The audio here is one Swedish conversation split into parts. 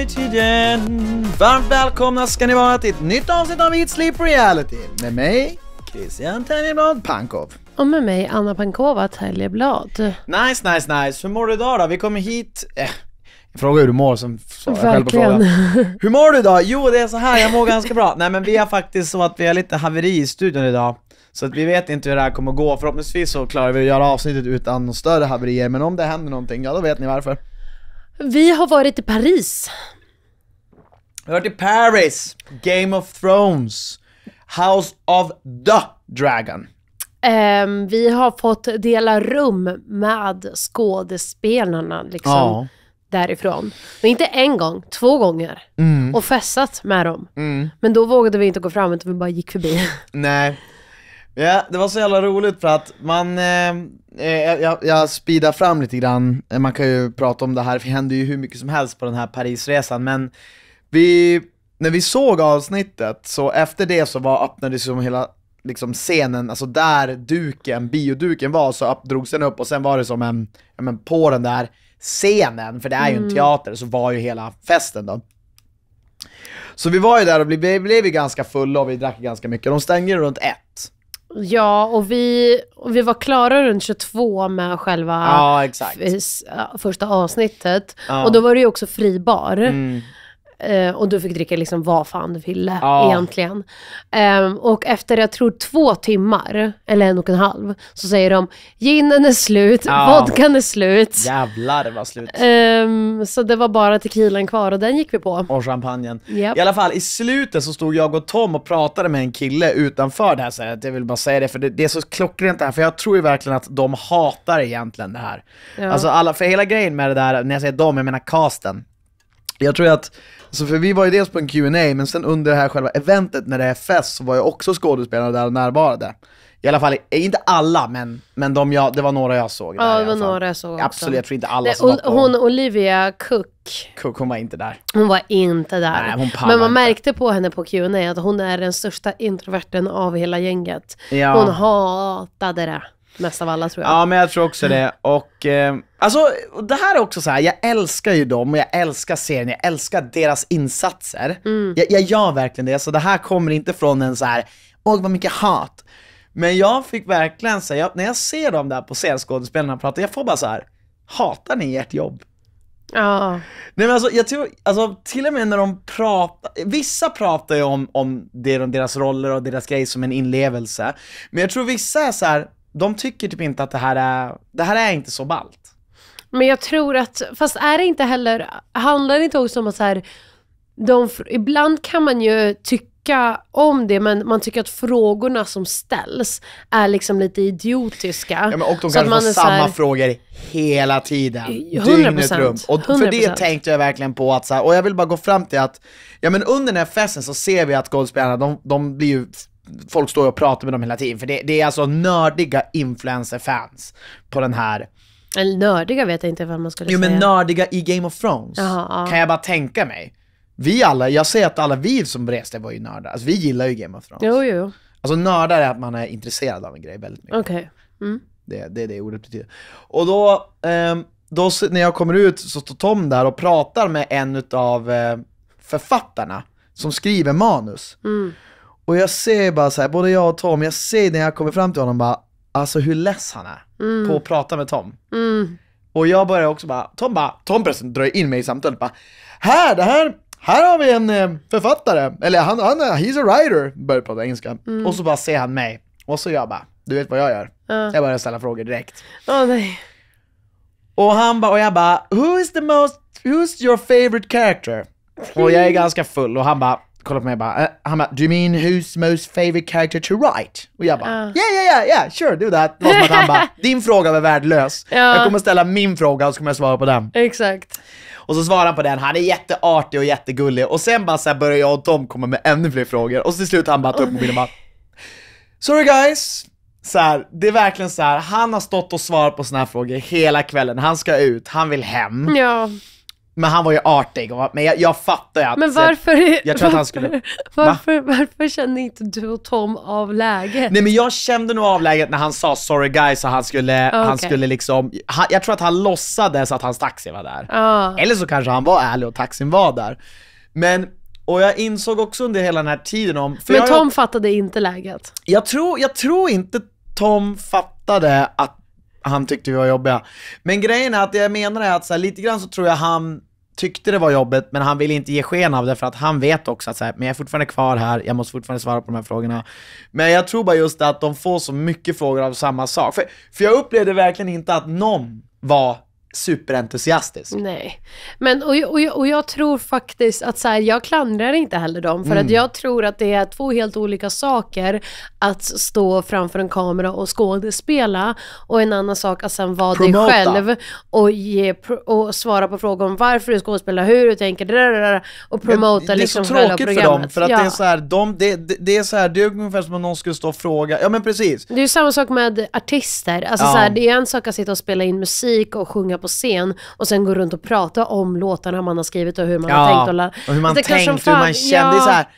nöjdtiden! Varmt välkomna ska ni vara till ett nytt avsnitt av Hit Sleep Reality med mig, Christian Täljeblad Pankov. Och med mig, Anna Pankova Täljeblad. Nice, nice, nice. Hur mår du idag då? Vi kommer hit... Eh. fråga hur du mår, som svarar jag själv på frågan. Hur mår du idag? Jo, det är så här, jag mår ganska bra. Nej men vi har faktiskt så att vi har lite haveri i studion idag. Så att vi vet inte hur det här kommer gå, förhoppningsvis så klarar vi att göra avsnittet utan några större haverier, men om det händer någonting, ja då vet ni varför. Vi har varit i Paris. Vi har varit i Paris, Game of Thrones, House of the Dragon. Um, vi har fått dela rum med skådespelarna liksom, ja. därifrån. Men inte en gång, två gånger. Mm. Och festat med dem. Mm. Men då vågade vi inte gå fram utan vi bara gick förbi. Nej, Ja, det var så jävla roligt för att man, eh, eh jag, jag speedar fram lite grann, eh, man kan ju prata om det här, för det händer ju hur mycket som helst på den här Parisresan, men vi, när vi såg avsnittet, så efter det så var, öppnades liksom ju hela liksom scenen, alltså där duken, bioduken var, så upp, drogs den upp och sen var det som en, ja men på den där scenen, för det är ju mm. en teater, så var ju hela festen då. Så vi var ju där och blev, blev ganska fulla och vi drack ganska mycket, de stängde runt ett. Ja, och vi, och vi var klara runt 22 med själva ja, första avsnittet. Ja. Och då var det ju också fri bar. Mm. Eh, och du fick dricka liksom vad fan du ville ja. egentligen. Eh, och efter, jag tror två timmar, eller en och en halv, så säger de ginen är slut, ja. vodkan är slut. Jävlar vad slut. Eh, så det var bara tequilan kvar och den gick vi på. Och champagnen. Yep. I alla fall i slutet så stod jag och Tom och pratade med en kille utanför det här stället. Jag vill bara säga det, för det, det, är så klockrent det här, för jag tror ju verkligen att de hatar egentligen det här. Ja. Alltså alla, för hela grejen med det där, när jag säger de, jag menar casten. Jag tror att, så för vi var ju dels på en Q&A men sen under det här själva eventet när det är fest så var jag också skådespelare där och närvarade. I alla fall, inte alla, men, men de jag, det var några jag såg där Ja, det var några jag såg också. Absolut, jag tror inte alla Nej, som var på. Hon Olivia Cook. Cook, hon var inte där. Hon var inte där. Nej, hon men man inte. märkte på henne på Q&A att hon är den största introverten av hela gänget. Ja. Hon hatade det. Mest av alla tror jag. Ja, men jag tror också det. Och eh, alltså, det här är också så här, jag älskar ju dem och jag älskar serien, jag älskar deras insatser. Mm. Jag, jag gör verkligen det, så det här kommer inte från en så här, åh vad mycket hat. Men jag fick verkligen säga, när jag ser dem där på scen, skådespelarna prata, jag får bara så här, hatar ni ert jobb? Ja. Nej men alltså, jag tror, alltså till och med när de pratar, vissa pratar ju om, om deras roller och deras grejer som en inlevelse. Men jag tror vissa är så här, de tycker typ inte att det här är, det här är inte så ballt. Men jag tror att, fast är det inte heller, handlar det inte också om att så här, de, ibland kan man ju tycka om det, men man tycker att frågorna som ställs är liksom lite idiotiska. Ja, men och de kanske man får samma här, frågor hela tiden, 100%, dygnet runt. Och för 100%. det tänkte jag verkligen på att så här, och jag vill bara gå fram till att, ja men under den här festen så ser vi att golfspelarna, de, de blir ju folk står och pratar med dem hela tiden. För det, det är alltså nördiga influencer-fans på den här eller nördiga vet jag inte vad man skulle jo, säga. Jo men nördiga i Game of Thrones, Aha, ja. kan jag bara tänka mig. Vi alla, jag säger att alla vi som reste var ju nördar. Alltså vi gillar ju Game of Thrones. Jo, jo. Alltså nördar är att man är intresserad av en grej väldigt mycket. Okej. Okay. Mm. Det, det är det ordet betyder. Och då, ehm, då, när jag kommer ut så står Tom där och pratar med en av eh, författarna som skriver manus. Mm. Och jag ser bara så här, både jag och Tom, jag ser när jag kommer fram till honom bara, alltså hur less han är mm. på att prata med Tom. Mm. Och jag börjar också bara, Tom bara, Tom pressen drar in mig i samtalet bara, här, det här, här har vi en eh, författare, eller han, han he's a writer, börjar prata engelska. Mm. Och så bara ser han mig, och så jag bara, du vet vad jag gör? Uh. Jag börjar ställa frågor direkt. Åh oh, nej. Och han bara, och jag bara, who is the most, who's your favorite character? Och jag är ganska full och han bara, kollar på mig och bara, uh, han bara, do you mean who's most favorite character to write? Och jag bara, uh. yeah, yeah, yeah, yeah, sure, do that. Det var som att han bara, din fråga var värdelös. Ja. Jag kommer ställa min fråga och så kommer jag svara på den. Exakt. Och så svarar han på den, han är jätteartig och jättegullig. Och sen bara så börjar jag och Tom komma med ännu fler frågor. Och så till slut han bara tar upp mobilen och bara, sorry guys, så här, det är verkligen så här, han har stått och svarat på såna här frågor hela kvällen, han ska ut, han vill hem. Ja. Men han var ju artig, och, men jag, jag fattar ju att... Men eh, varför, jag tror varför, att han skulle, varför, varför kände inte du och Tom av läget? Nej men jag kände nog av läget när han sa “sorry guys” och han skulle, okay. Ah, han skulle liksom... Han, jag tror att han låtsades att hans taxi var där. Ah. Eller så kanske han var ärlig och taxin var där. Men och jag insåg också under hela den här tiden om... Men Tom fattade inte läget? Jag tror, jag tror inte Tom fattade att han tyckte vi var jobbiga. Men grejen är att det jag menar är att så här, lite grann så tror jag han tyckte det var jobbigt, men han ville inte ge sken av det för att han vet också att så här, men jag är fortfarande kvar här, jag måste fortfarande svara på de här frågorna. Men jag tror bara just det att de får så mycket frågor av samma sak. För, för jag upplevde verkligen inte att någon var superentusiastisk. Nej, men och, och, och jag tror faktiskt att så här, jag klandrar inte heller dem för mm. att jag tror att det är två helt olika saker att stå framför en kamera och skådespela och en annan sak att sen vara dig själv och, ge, och svara på frågor om varför du skådespelar, hur du tänker och promota liksom själva programmet. Det är så liksom tråkigt för dem för att ja. det är så här, de, det, det, är så här, det är ungefär som om någon skulle stå och fråga, ja men precis. Det är ju samma sak med artister, alltså ja. så här, det är en sak att sitta och spela in musik och sjunga på scen och sen gå runt och prata om låtarna man har skrivit och hur man ja, har tänkt. Och, la... och hur man det tänkt, hur man kände. Ja. Så här,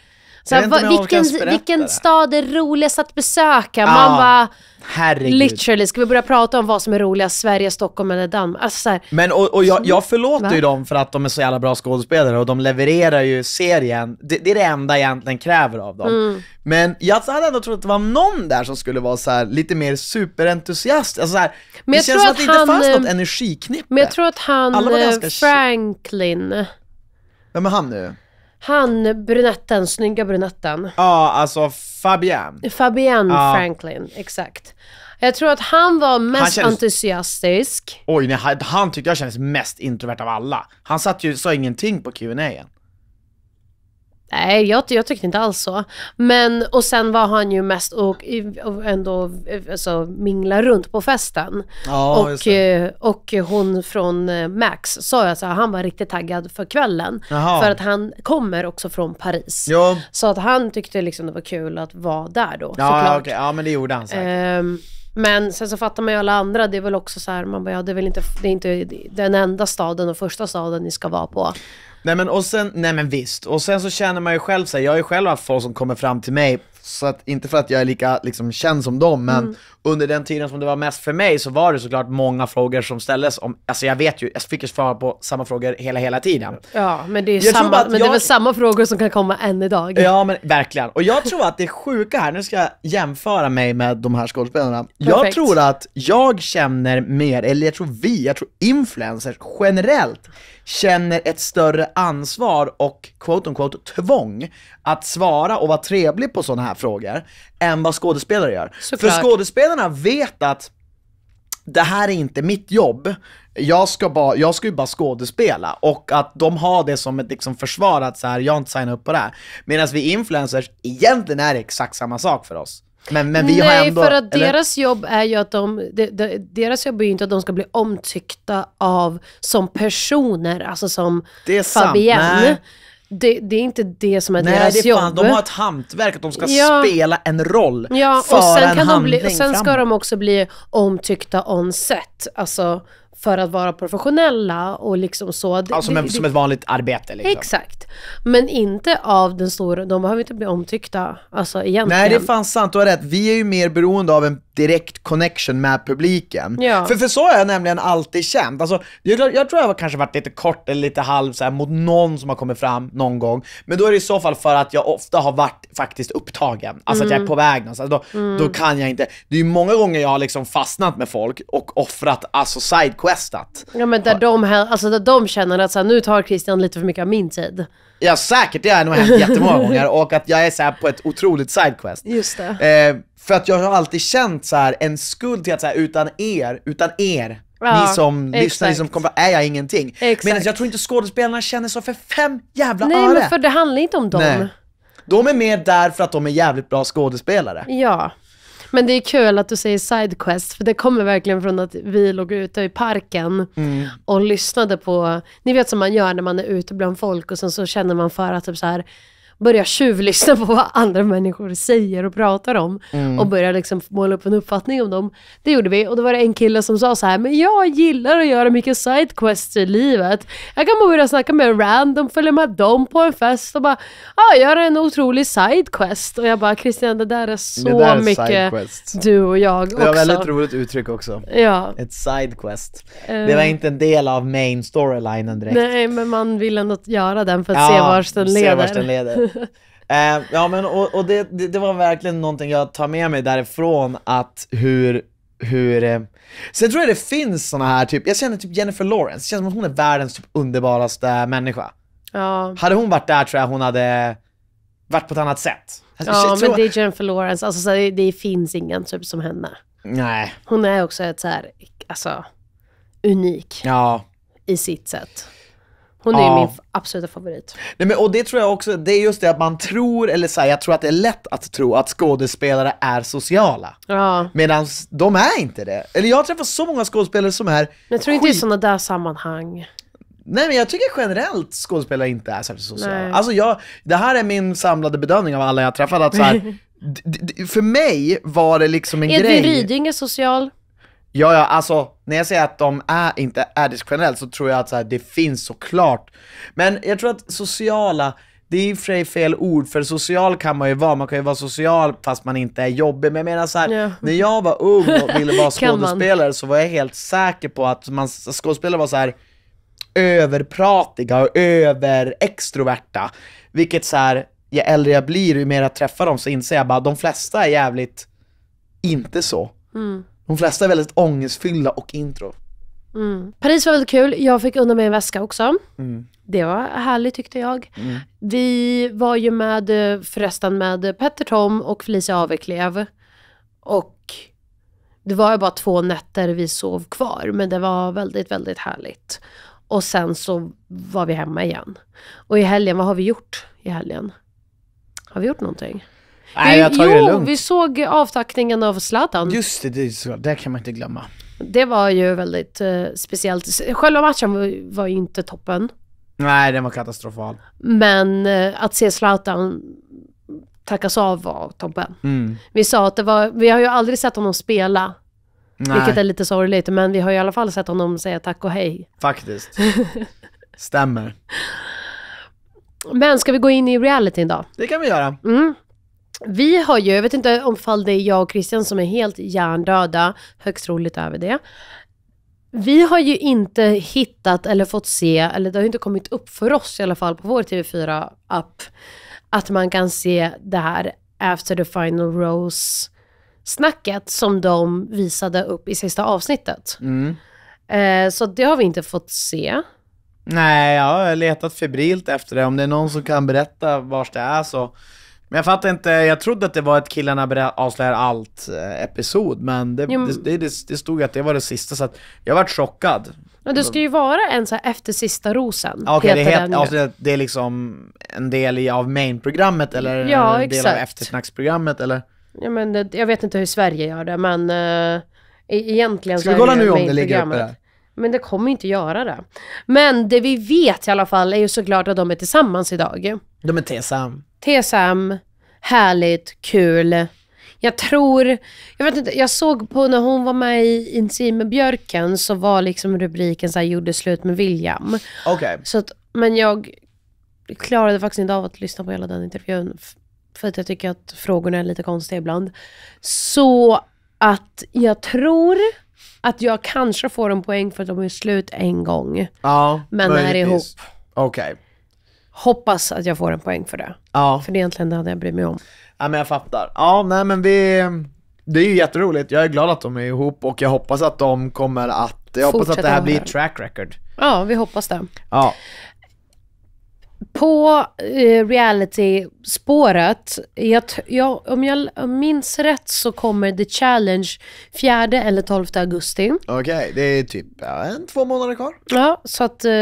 så här, va, vilken vilken stad är roligast att besöka? Ja. Man bara, Herregud. Literally, ska vi börja prata om vad som är roligast, Sverige, Stockholm eller Danmark? Alltså, så här. Men och, och jag, jag förlåter Va? ju dem för att de är så jävla bra skådespelare och de levererar ju serien. Det, det är det enda jag egentligen kräver av dem. Mm. Men jag hade ändå trott att det var någon där som skulle vara så här, lite mer superentusiast. Alltså, så här, men det känns som att, att det han, inte fanns något eh, energiknippe. Men jag tror att han, eh, Franklin, vem är han nu? Han brunetten, snygga brunetten. Ja, alltså Fabian. Fabian ja. Franklin, exakt. Jag tror att han var mest han kändes... entusiastisk. Oj, nej, han, han tyckte jag kändes mest introvert av alla. Han satt ju, sa ingenting på Q&A. Nej, jag, jag tyckte inte alls så. Men, och sen var han ju mest och, och ändå alltså, mingla runt på festen. Ja, och, eh, och hon från eh, Max sa jag så här, han var riktigt taggad för kvällen. Jaha. För att han kommer också från Paris. Jo. Så att han tyckte liksom det var kul att vara där då ja, såklart. Okay. Ja, men det gjorde han säkert. Ehm, men sen så fattar man ju alla andra, det är väl också så här, man bara, ja, det är väl inte, det är inte den enda staden och första staden ni ska vara på. Nej men och sen, nej men visst. Och sen så känner man ju själv sig. jag har ju själv haft folk som kommer fram till mig så att, inte för att jag är lika liksom, känd som dem, men mm. under den tiden som det var mest för mig så var det såklart många frågor som ställdes om, alltså jag vet ju, jag fick ju svar på samma frågor hela, hela tiden. Ja, men det är samma, men jag... det är väl samma frågor som kan komma än idag. Ja, men verkligen. Och jag tror att det sjuka här, nu ska jag jämföra mig med de här skådespelarna. Perfekt. Jag tror att jag känner mer, eller jag tror vi, jag tror influencers generellt känner ett större ansvar och quote unquote tvång att svara och vara trevlig på sådana här här frågor än vad skådespelare gör. Såklart. För skådespelarna vet att det här är inte mitt jobb, jag ska, bara, jag ska ju bara skådespela och att de har det som ett liksom försvar att så här, jag har inte signat upp på det här. Medan vi influencers, egentligen är det exakt samma sak för oss. Men, men vi Nej, har ändå, för att eller? deras jobb är ju att de, de, de, deras jobb är ju inte att de ska bli omtyckta av som personer, alltså som det är Fabienne. Sant, det, det, är inte det som är Nej, deras det är fan, jobb. De har ett hantverk, att de ska ja. spela en roll, ja, föra och sen kan en de bli, Sen ska de också bli omtyckta on set, alltså för att vara professionella och liksom så. Det, alltså det, som ett vanligt arbete liksom. Exakt. Men inte av den stora, de behöver inte bli omtyckta, alltså egentligen. Nej, det är fan sant, du har rätt. Vi är ju mer beroende av en direkt connection med publiken. Ja. För, för så har jag nämligen alltid känt. Alltså, jag, jag tror jag har kanske varit lite kort eller lite halv så här, mot någon som har kommit fram någon gång. Men då är det i så fall för att jag ofta har varit faktiskt upptagen. Alltså mm. att jag är mm. på väg någonstans. Då, mm. då kan jag inte. Det är ju många gånger jag har liksom fastnat med folk och offrat, alltså sidequestat. Ja men där de, här, alltså där de känner att så här, nu tar Christian lite för mycket av min tid. Ja säkert, det har nog hänt jättemånga gånger. Och att jag är så här, på ett otroligt sidequest. Just det. Eh, för att jag har alltid känt så här en skuld till att så här, utan er, utan er, Ja, ni som exakt. lyssnar, ni som kommer är jag ingenting. Men jag tror inte skådespelarna känner så för fem jävla Nej, öre. Nej men för det handlar inte om dem. Nej. De är med där för att de är jävligt bra skådespelare. Ja. Men det är kul att du säger sidequest, för det kommer verkligen från att vi låg ute i parken mm. och lyssnade på, ni vet som man gör när man är ute bland folk och sen så känner man för att typ så här börjar tjuvlyssna på vad andra människor säger och pratar om mm. och börjar liksom måla upp en uppfattning om dem. Det gjorde vi och då var det en kille som sa så här, men jag gillar att göra mycket sidequests i livet. Jag kan bara börja snacka med en random, följa med dem på en fest och bara, ja, ah, göra en otrolig sidequest. Och jag bara, Christian det där är så där är mycket du och jag också. Det var väldigt roligt uttryck också. Ja. Ett sidequest. Uh, det var eh. inte en del av main storylinen direkt. Nej, men man vill ändå göra den för att ja, se vart den leder. Se vars den leder eh, ja, men och, och det, det, det, var verkligen någonting jag tar med mig därifrån, att hur hur... Eh... Sen tror jag det finns såna här, typ, jag känner typ Jennifer Lawrence, det känns som att hon är världens typ underbaraste människa. Ja. Hade hon varit där tror jag hon hade varit på ett annat sätt. Alltså, ja, men det är Jennifer Lawrence. Alltså, så här, det, det, finns ingen typ som henne. Nej. Hon är också ett så här, alltså, unik ja. i sitt sätt. Hon är ja. min absoluta favorit. Nej, men, och det tror jag också, det är just det att man tror, eller så här, jag tror att det är lätt att tro att skådespelare är sociala. Ja. Medan de är inte det. Eller jag har träffat så många skådespelare som är... Men jag tror inte i sådana där sammanhang. Nej men jag tycker generellt skådespelare inte är särskilt sociala. Nej. Alltså jag, det här är min samlade bedömning av alla jag träffat att så här, för mig var det liksom en Edvin grej. Edvin Ryding är social. Ja, ja, alltså när jag säger att de är, inte är det generellt så tror jag att så här, det finns såklart. Men jag tror att sociala, det är ju fel ord, för social kan man ju vara. Man kan ju vara social fast man inte är jobbig. Men jag menar såhär, här, när jag var ung och ville vara skådespelare så var jag helt säker på att man, skådespelare var så här överpratiga och överextroverta. Vilket såhär, ju äldre jag blir, ju mer jag träffar dem så inser jag bara, de flesta är jävligt inte så. Mm. De flesta är väldigt ångestfyllda och intro. Mm. Paris var väldigt kul. Jag fick undan mig en väska också. Mm. Det var härligt tyckte jag. Mm. Vi var ju med eh, förresten med Petter Tom och Felicia Aveklev. Och det var ju bara två nätter vi sov kvar, men det var väldigt, väldigt härligt. Och sen så var vi hemma igen. Och i helgen, vad har vi gjort i helgen? Har vi gjort någonting? Nej, jag tar det jo, lugnt. vi såg avtackningen av Zlatan. Just det, det, det kan man inte glömma. Det var ju väldigt eh, speciellt. Själva matchen var, var ju inte toppen. Nej, den var katastrofal. Men eh, att se Zlatan tackas av var toppen. Mm. Vi sa att det var, vi har ju aldrig sett honom spela. Nej. Vilket är lite sorgligt, men vi har ju i alla fall sett honom säga tack och hej. Faktiskt. Stämmer. Men ska vi gå in i realityn då? Det kan vi göra. Mm. Vi har ju, jag vet inte om fall det är jag och Christian som är helt hjärndöda, högst roligt över det. Vi har ju inte hittat eller fått se, eller det har inte kommit upp för oss i alla fall på vår TV4-app, att man kan se det här After the Final Rose snacket som de visade upp i sista avsnittet. Mm. Eh, så det har vi inte fått se. Nej, jag har letat febrilt efter det. Om det är någon som kan berätta var det är så men jag fattar inte, jag trodde att det var ett killarna avslöjar allt-episod, eh, men det, jo, det, det, det, stod att det var det sista, så att jag vart chockad. Men det ska ju vara en så här efter sista rosen, okay, heter det, het, alltså, det är liksom en del av main-programmet eller ja, en del exakt. av eftersnacksprogrammet eller? Ja, men det, jag vet inte hur Sverige gör det, men uh, egentligen Ska så vi kolla nu om det ligger uppe där? Men det kommer inte göra det. Men det vi vet i alla fall är ju såklart att de är tillsammans idag. De är TSAM. TSAM, härligt, kul. Jag tror, jag vet inte, jag såg på när hon var med i Intim med björken så var liksom rubriken så här, gjorde slut med William. Okej. Okay. men jag klarade faktiskt inte av att lyssna på hela den intervjun. För att jag tycker att frågorna är lite konstiga ibland. Så att jag tror att jag kanske får en poäng för att de är slut en gång. Ja, men är ihop. Okej. Okay. Hoppas att jag får en poäng för det. Ja. För det är egentligen det jag bryr mig om. Ja men jag fattar. Ja nej men vi, det är ju jätteroligt. Jag är glad att de är ihop och jag hoppas att de kommer att, jag hoppas Fortsätta att det här blir track record. Ja, vi hoppas det. Ja på eh, reality-spåret, jag, jag, om jag minns rätt så kommer The Challenge 4 eller 12 augusti. Okej, okay, det är typ ja, en, två månader kvar. Ja, så att, eh,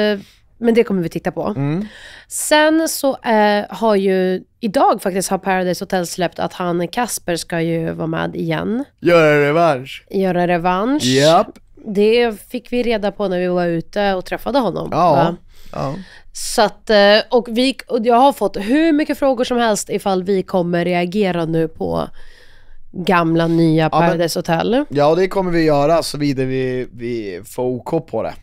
men det kommer vi titta på. Mm. Sen så eh, har ju, idag faktiskt har Paradise Hotel släppt att han Kasper ska ju vara med igen. Göra revansch. Göra revansch. Yep. Det fick vi reda på när vi var ute och träffade honom. Ja. ja. Så att, eh, och, vi, och jag har fått hur mycket frågor som helst ifall vi kommer reagera nu på gamla nya Paradise Hotel. Ja, det kommer vi göra såvida vi, vi får OK på det.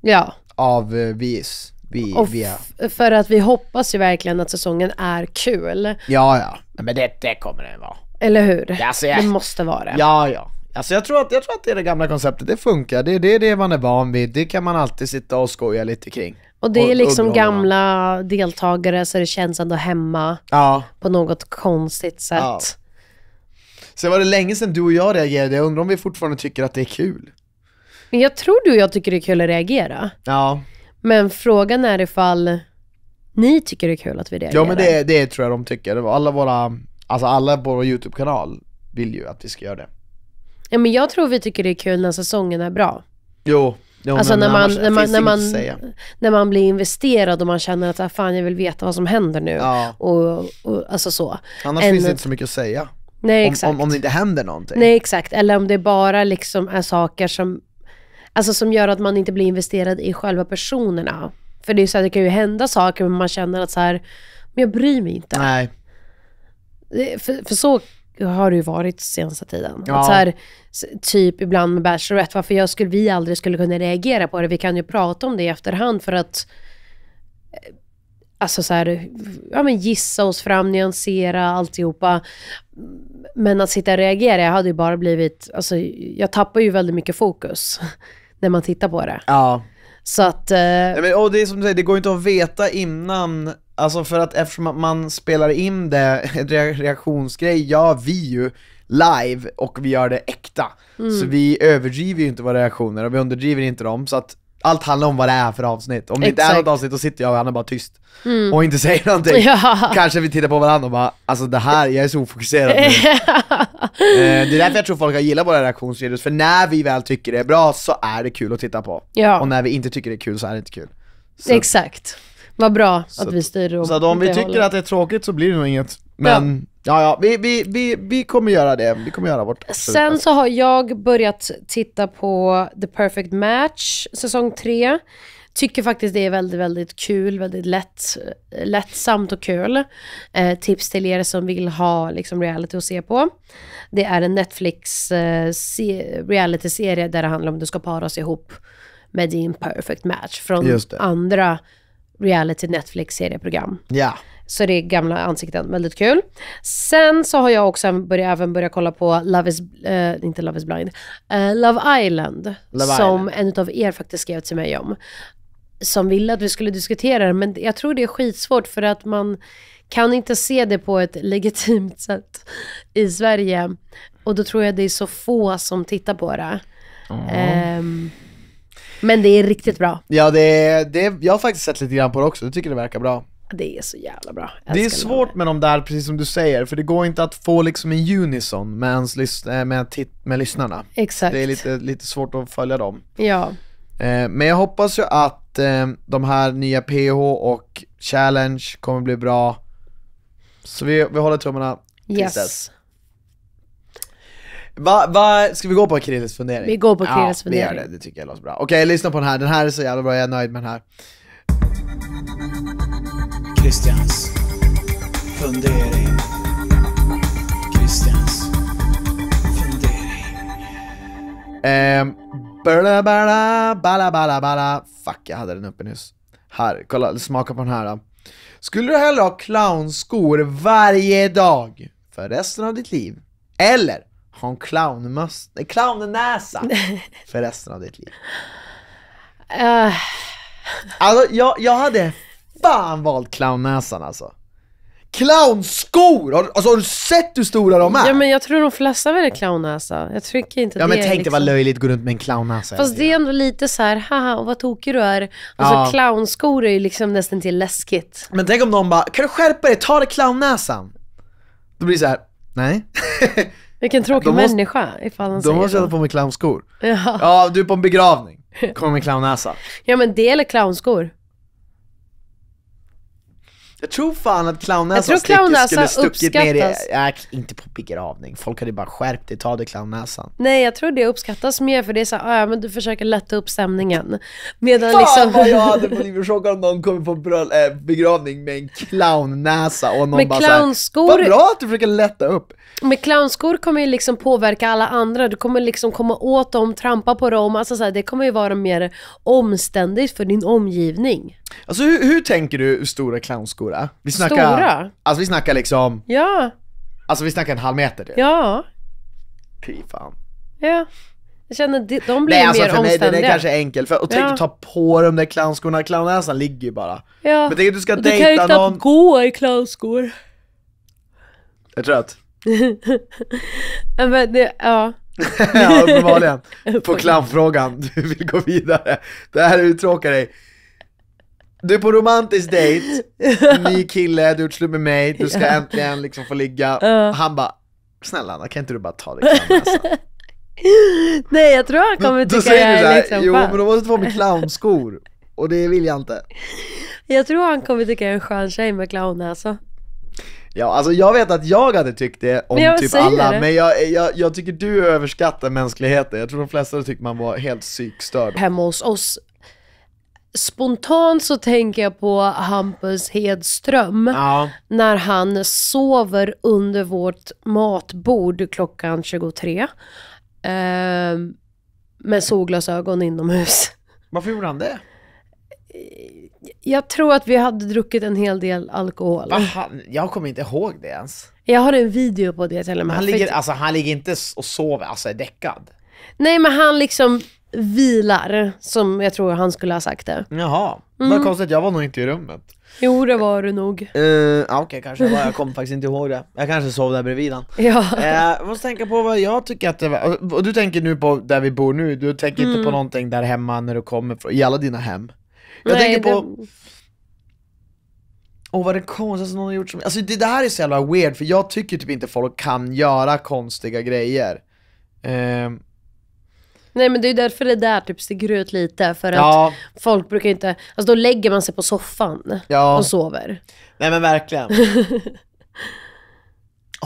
Ja. Av eh, VIS. Vi, och är För att vi hoppas ju verkligen att säsongen är kul. Ja, ja. Men det, det kommer den vara. Eller hur? Alltså, Det måste vara det. Ja, ja. Alltså jag tror, att, jag tror att det är det gamla konceptet, det funkar, det, det är det man är van vid, det kan man alltid sitta och skoja lite kring. Och det är liksom gamla deltagare så det känns ändå hemma ja. på något konstigt sätt. Ja. Sen var det länge sedan du och jag reagerade, jag undrar om vi fortfarande tycker att det är kul. Men jag tror du och jag tycker det är kul att reagera. Ja. Men frågan är ifall ni tycker det är kul att vi reagerar. Ja men det, det tror jag de tycker. Alla våra, alltså alla på vår YouTube-kanal vill ju att vi ska göra det. Ja men jag tror vi tycker det är kul när säsongen är bra. Jo, Ja, alltså när man, när, man, när, man, när man blir investerad och man känner att ah, fan jag vill veta vad som händer nu. Ja. Och, och, alltså så. Annars Än, finns det inte så mycket att säga. Nej, exakt. Om, om, om det inte händer någonting. Nej exakt, eller om det bara liksom är saker som, alltså som gör att man inte blir investerad i själva personerna. För det är så här, det kan ju hända saker men man känner att så här, men jag bryr mig inte. Nej. För, för så har det ju varit senaste tiden. Ja. Att så här, typ ibland med Bachelorette, varför jag skulle, vi aldrig skulle kunna reagera på det. Vi kan ju prata om det i efterhand för att eh, alltså så här, ja men gissa oss fram, nyansera alltihopa. Men att sitta och reagera, jag hade ju bara blivit, alltså jag tappar ju väldigt mycket fokus när man tittar på det. Ja. Så att... Eh... Nej, men, och det är som du säger, det går ju inte att veta innan Alltså för att eftersom man spelar in det, en reaktionsgrej ja vi ju live och vi gör det äkta. Mm. Så vi överdriver ju inte våra reaktioner och vi underdriver inte dem. Så att allt handlar om vad det är för avsnitt. Om det inte är något avsnitt då sitter jag och Anna bara tyst mm. och inte säger någonting. Ja. Kanske vi tittar på varandra och bara alltså det här, jag är så ofokuserad nu. Eh, det är därför jag tror folk har gillat våra reaktionsvideos, för när vi väl tycker det är bra så är det kul att titta på. Ja. Och när vi inte tycker det är kul så är det inte kul. Så. Exakt. Vad bra så. att vi styr och Så att om vi tycker håller. att det är tråkigt så blir det nog inget, men Ja, ja, vi, vi, vi, vi kommer göra det. Vi kommer göra vårt Sen så har jag börjat titta på The Perfect Match, säsong 3. Tycker faktiskt det är väldigt, väldigt kul, väldigt lätt, lättsamt och kul. Eh, tips till er som vill ha liksom, reality att se på. Det är en Netflix eh, reality-serie där det handlar om att du ska paras ihop med din perfect match från andra reality Netflix-serieprogram. Ja. Så det är gamla ansikten, väldigt kul. Sen så har jag också börjat, även börjat kolla på Love is, eh, inte Love is blind, eh, Love Island. Love som Island. en av er faktiskt skrev till mig om. Som ville att vi skulle diskutera det, men jag tror det är skitsvårt för att man kan inte se det på ett legitimt sätt i Sverige. Och då tror jag det är så få som tittar på det. Mm. Um, men det är riktigt bra. Ja, det, det, jag har faktiskt sett lite grann på det också. Jag tycker det verkar bra. Det är så jävla bra. Jag det är svårt med de där, precis som du säger, för det går inte att få liksom en unison med, ens lys eh, med, med lyssnarna. Exakt. Det är lite, lite svårt att följa dem. Ja. Eh, men jag hoppas ju att eh, de här nya PH och Challenge kommer bli bra. Så vi, vi håller tummarna tills yes. dess. Va, va, ska vi gå på Kirilles fundering? Vi går på Kirilles ja, fundering. Ja, vi gör det. Det tycker jag låter bra. Okej, lyssna på den här. Den här är så jävla bra, jag är nöjd med den här. Christians fundering. Christians fundering. Eh, bala, bala, bala, bala, Fuck, jag hade den uppe nyss. Här, kolla, smaka på den här. Då. Skulle du hellre ha clownskor varje dag för resten av ditt liv? Eller ha en clownmöss, clownnäsa för resten av ditt liv? Uh. Alltså, jag, jag hade fan valt clownnäsan alltså. Clownskor! Har, alltså, har du sett hur stora de är? Ja men jag tror de flesta väljer clownnäsa. Jag tycker inte Ja det men tänk dig liksom... vad löjligt att gå runt med en clownnäsa. Fast det är ändå lite så här, haha vad tokig du är. Alltså ja. clownskor är ju liksom nästan till läskigt. Men tänk om någon bara, kan du skärpa dig, ta dig clownnäsan. Då blir det så här, nej. Vilken tråkig måste, människa ifall han de säger Då måste jag ta på mig clownskor. Ja. ja, du är på en begravning. Kommer med clownnäsa. Ja men det eller clownskor. Jag tror fan att clownnäsan sticker skulle stuckit ner i, nej, inte på begravning, folk hade bara skärpt dig, ta dig clownnäsan. Nej jag tror det uppskattas mer för det är såhär, ah, ja men du försöker lätta upp stämningen. Medan fan liksom... vad jag hade blivit chockad om någon kommer på bröll, äh, begravning med en clownnäsa och någon men bara såhär, vad bra att du försöker lätta upp. Men clownskor kommer ju liksom påverka alla andra. Du kommer liksom komma åt dem, trampa på dem. Alltså så här, det kommer ju vara mer omständigt för din omgivning. Alltså hur, hur tänker du hur stora clownskor är? Eh? Vi snackar, Stora? Alltså vi snackar liksom, Ja, alltså vi snackar en halv meter typ. ja, Fy fan. ja. Jag känner de, de blir Nej alltså mer för mig det är kanske enkel, för, och tänk att ta på de där clownskorna, clownnäsan ligger ju bara. ja. Men tänk att du ska du kan ju knappt någon... gå i clownskor. Jag är trött men det, ja. ja, uppenbarligen. På clownfrågan, du vill gå vidare. Det här uttråkar dig. Du är på romantisk dejt, ny kille, du har slut med mig, du ska ja. äntligen liksom få ligga. Uh. Han bara, snälla Anna, kan inte du bara ta dig alltså? Nej jag tror han kommer tycka då säger jag du är liksom Jo men då måste du få med clownskor, och det vill jag inte. Jag tror han kommer tycka jag är en skön tjej med clownnäsa. Alltså. Ja, alltså jag vet att jag hade tyckt det om jag typ alla, det. men jag, jag, jag, tycker du överskattar mänskligheten. Jag tror de flesta tyckte man var helt psykstörd. Hemma hos oss, spontant så tänker jag på Hampus Hedström, ja. när han sover under vårt matbord klockan 23. Eh, med solglasögon inomhus. Varför gjorde han det? Jag tror att vi hade druckit en hel del alkohol. Va, jag kommer inte ihåg det ens. Jag har en video på det till och med. Han ligger, alltså, han ligger inte och sover, alltså är däckad. Nej, men han liksom vilar, som jag tror han skulle ha sagt det. Jaha, mm. vad konstigt, jag var nog inte i rummet. Jo, det var du nog. Uh, Okej, okay, kanske jag kommer faktiskt inte ihåg det. Jag kanske sov där bredvid han. Ja. Eh, jag uh, måste tänka på vad jag tycker att det var, och du tänker nu på där vi bor nu, du tänker mm. inte på mm. någonting där hemma när du kommer från, i alla dina hem? Jag Nej, tänker på Åh oh, vad det konstigaste någon har gjort som... Alltså det, det, här är så jävla weird för jag tycker typ inte folk kan göra konstiga grejer um... Nej men det är ju därför det där typ sticker ut lite för ja. att folk brukar inte, alltså då lägger man sig på soffan ja. och sover. Nej men verkligen.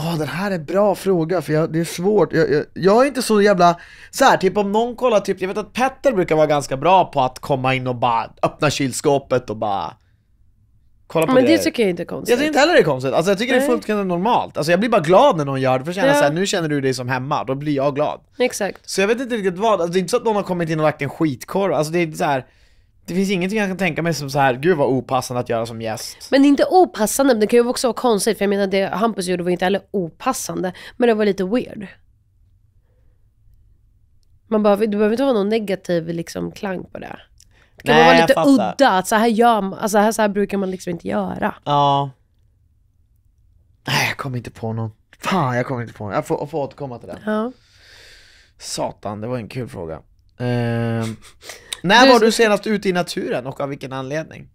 Ja, oh, den här är bra fråga för jag, det är svårt. Jag, jag, jag, är inte så jävla... Så här, typ om någon kollar, typ, jag vet att Petter brukar vara ganska bra på att komma in och bara öppna kylskåpet och bara... Kolla på Men det, det tycker jag inte är konstigt. Jag tycker inte heller det är konstigt. Alltså jag tycker Nej. det är fullständigt normalt. Alltså jag blir bara glad när någon gör det, för att känna ja. såhär, nu känner du dig som hemma, då blir jag glad. Exakt. Så jag vet inte riktigt vad, alltså det är inte så att någon har kommit in och lagt en skitkorv, alltså det är så här det finns ingenting jag kan tänka mig som så här, gud vad opassande att göra som gäst. Men det är inte opassande, men det kan ju också vara konstigt. För jag menar, det Hampus gjorde var inte heller opassande, men det var lite weird. Man behöver, det behöver inte vara någon negativ liksom, klang på det. Det kan Nej, vara lite udda, att så här, gör man, alltså, här, så här brukar man liksom inte göra. Ja. Nej, jag kommer inte på någon. Fan, jag kommer inte på någon. Jag får, jag får återkomma till det. Ja. Satan, det var en kul fråga. Uh... När var du senast ute i naturen och av vilken anledning?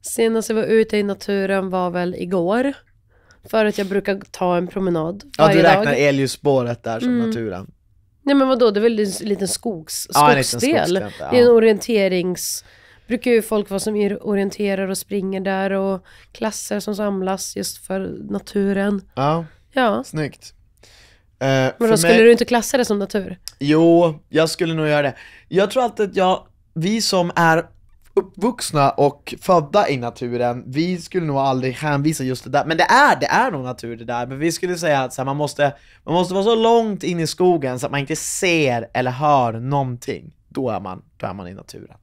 Senast jag var ute i naturen var väl igår. För att jag brukar ta en promenad varje dag. Ja, du räknar elljusspåret där som mm. naturen. Nej men vadå, det är väl en liten skogs, ja, skogsdel. En liten skogsdel. Det är en orienterings... brukar ju folk vara som orienterar och springer där och klasser som samlas just för naturen. Ja, ja. snyggt. Eh, Men då skulle mig... du inte klassa det som natur? Jo, jag skulle nog göra det. Jag tror alltid att jag, vi som är uppvuxna och födda i naturen, vi skulle nog aldrig hänvisa just det där. Men det är, det är nog natur det där. Men vi skulle säga att så här, man, måste, man måste vara så långt in i skogen så att man inte ser eller hör någonting. Då är man, då är man i naturen.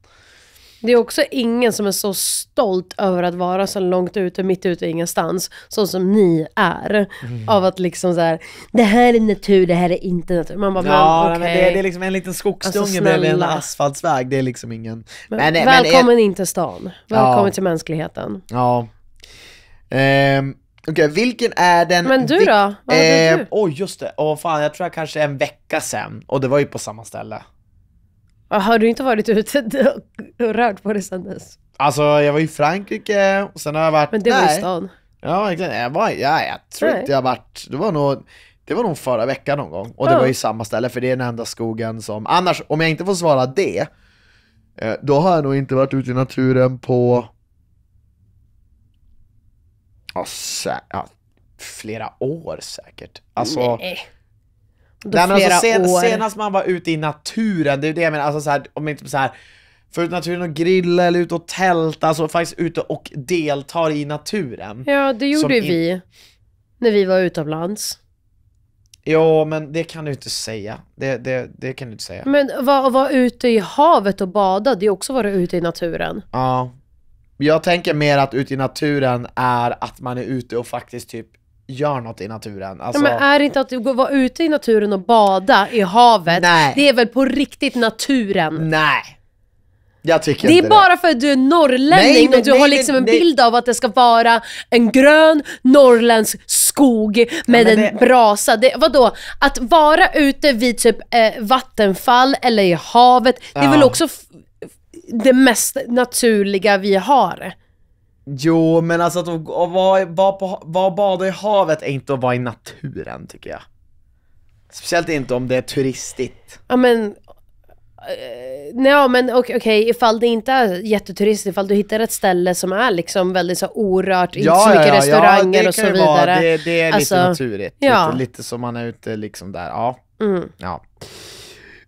Det är också ingen som är så stolt över att vara så långt ute, mitt ute i ingenstans, så som ni är. Mm. Av att liksom så här, det här är natur, det här är inte natur. Man bara, ja, men, okay. men det, är, det, är liksom en liten skogsdunge alltså, bredvid en asfaltsväg, det är liksom ingen... Men, men, men välkommen in till stan, välkommen ja. till mänskligheten. Ja. Um. Okej, okay, vilken är den... Men du då? Vad eh, hade ehm, du? Oj, oh, just det. Åh oh, fan, jag tror jag kanske en vecka sen. Och det var ju på samma ställe. Har du inte varit ute och rört på dig sen dess? Alltså jag var i Frankrike och sen har jag varit... Men det var i stan. Ja, exakt. Jag, var, ja, jag tror inte jag varit... Det var nog... Det var nog förra veckan någon gång. Och det oh. var ju samma ställe, för det är den enda skogen som... Annars, om jag inte får svara det, eh, då har jag nog inte varit ute i naturen på... ja flera år säkert. Alltså, Nej. Då Nej, men alltså, flera alltså, sen, år. Senast man var ute i naturen, det är ju det jag menar, alltså så här, om inte så här ut naturen och grilla eller ute och tälta, alltså faktiskt ute och deltar i naturen. Ja, det gjorde ju vi när vi var utomlands. Ja, men det kan du inte säga. Det, det, det kan du inte säga. Men att vara ute i havet och bada, det är också att vara ute i naturen. Ja. Jag tänker mer att ute i naturen är att man är ute och faktiskt typ gör något i naturen. Alltså... Ja, men är det inte att vara ute i naturen och bada i havet, Nej. det är väl på riktigt naturen? Nej. Jag tycker det inte är bara det. för att du är norrlänning nej, men, och du nej, har liksom nej, en bild av att det ska vara en grön norrländsk skog med ja, det... en brasa. Det, vadå? Att vara ute vid typ eh, vattenfall eller i havet, det är väl också det mest naturliga vi har? Jo, men alltså att vara var var bada i havet är inte att vara i naturen tycker jag. Speciellt inte om det är turistigt. Ja men, nej eh, men okej, okay, ifall det inte är jätteturistiskt, ifall du hittar ett ställe som är liksom väldigt så orört, inte så mycket ja, restauranger ja, och så vidare. Ja, det, det är alltså, lite naturligt, lite, lite som man är ute liksom där, ja. Mm. ja.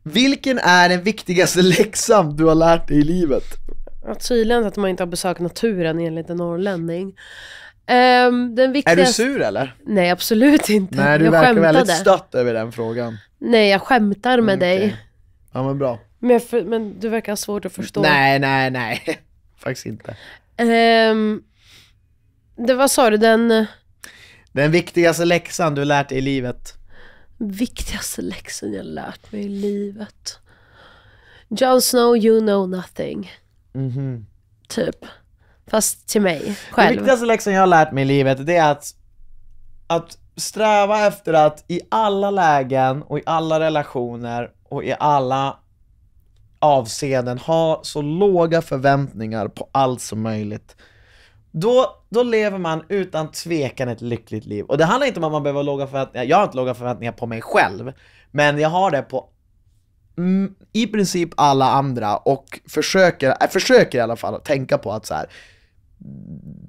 Vilken är den viktigaste läxan du har lärt dig i livet? Ja, tydligen att man inte har besökt naturen enligt en norrlänning. Um, den viktigaste... Är du sur eller? Nej, absolut inte. Nej, du jag verkar skämtade. väldigt stött över den frågan. Nej, jag skämtar med mm, okay. dig. Ja, men bra. Men, jag, för, men, du verkar ha svårt att förstå. Nej, nej, nej. Faktiskt inte. Um, det, var, sa du, den... Den viktigaste läxan du lärt dig i livet? Viktigaste läxan jag lärt mig i livet? Jon Snow, you know nothing. Mm -hmm. Typ. Fast till mig själv. Den viktigaste läxan jag har lärt mig i livet, det är att, att sträva efter att i alla lägen och i alla relationer och i alla avseenden ha så låga förväntningar på allt som möjligt. Då, då lever man utan tvekan ett lyckligt liv. Och det handlar inte om att man behöver ha låga förväntningar, jag har inte låga förväntningar på mig själv, men jag har det på Mm, i princip alla andra och försöker, äh, försöker i alla fall tänka på att så här,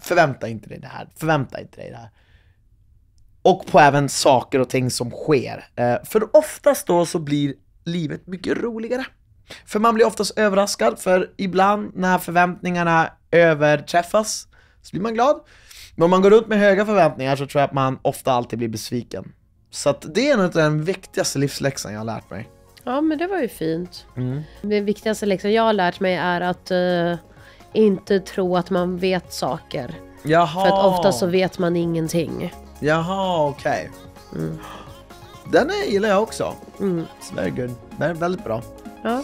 förvänta inte dig det här, förvänta inte dig det här. Och på även saker och ting som sker. Eh, för oftast då så blir livet mycket roligare. För man blir oftast överraskad, för ibland när förväntningarna överträffas så blir man glad. Men om man går runt med höga förväntningar så tror jag att man ofta alltid blir besviken. Så att det är nog den viktigaste livsläxan jag har lärt mig. Ja, men det var ju fint. Mm. Det viktigaste liksom jag har lärt mig är att uh, inte tro att man vet saker. Jaha. För att ofta så vet man ingenting. Jaha, okej. Okay. Mm. Den gillar jag också. Mm. It's very good. Den är väldigt bra. Ja.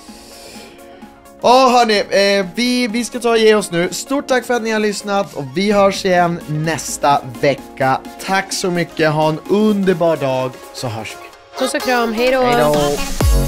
Ja oh, hörni, eh, vi, vi ska ta och ge oss nu. Stort tack för att ni har lyssnat och vi hörs igen nästa vecka. Tack så mycket, ha en underbar dag så hörs vi. Puss och kram, hejdå! hejdå.